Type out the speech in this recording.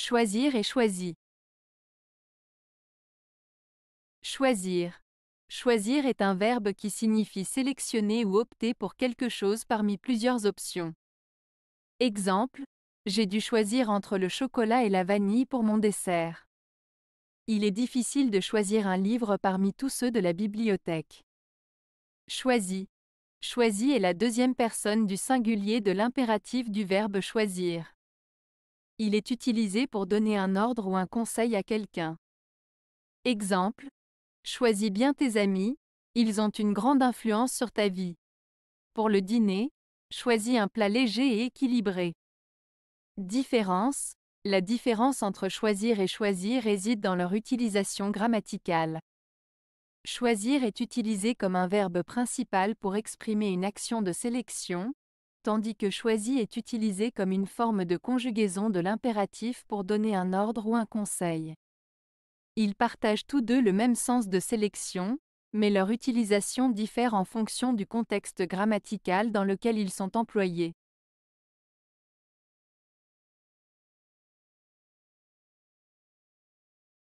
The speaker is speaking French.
Choisir et choisi. Choisir. Choisir est un verbe qui signifie sélectionner ou opter pour quelque chose parmi plusieurs options. Exemple, j'ai dû choisir entre le chocolat et la vanille pour mon dessert. Il est difficile de choisir un livre parmi tous ceux de la bibliothèque. Choisi. Choisi est la deuxième personne du singulier de l'impératif du verbe choisir. Il est utilisé pour donner un ordre ou un conseil à quelqu'un. Exemple. Choisis bien tes amis, ils ont une grande influence sur ta vie. Pour le dîner, choisis un plat léger et équilibré. Différence. La différence entre choisir et choisir réside dans leur utilisation grammaticale. Choisir est utilisé comme un verbe principal pour exprimer une action de sélection, tandis que choisi est utilisé comme une forme de conjugaison de l'impératif pour donner un ordre ou un conseil. Ils partagent tous deux le même sens de sélection, mais leur utilisation diffère en fonction du contexte grammatical dans lequel ils sont employés.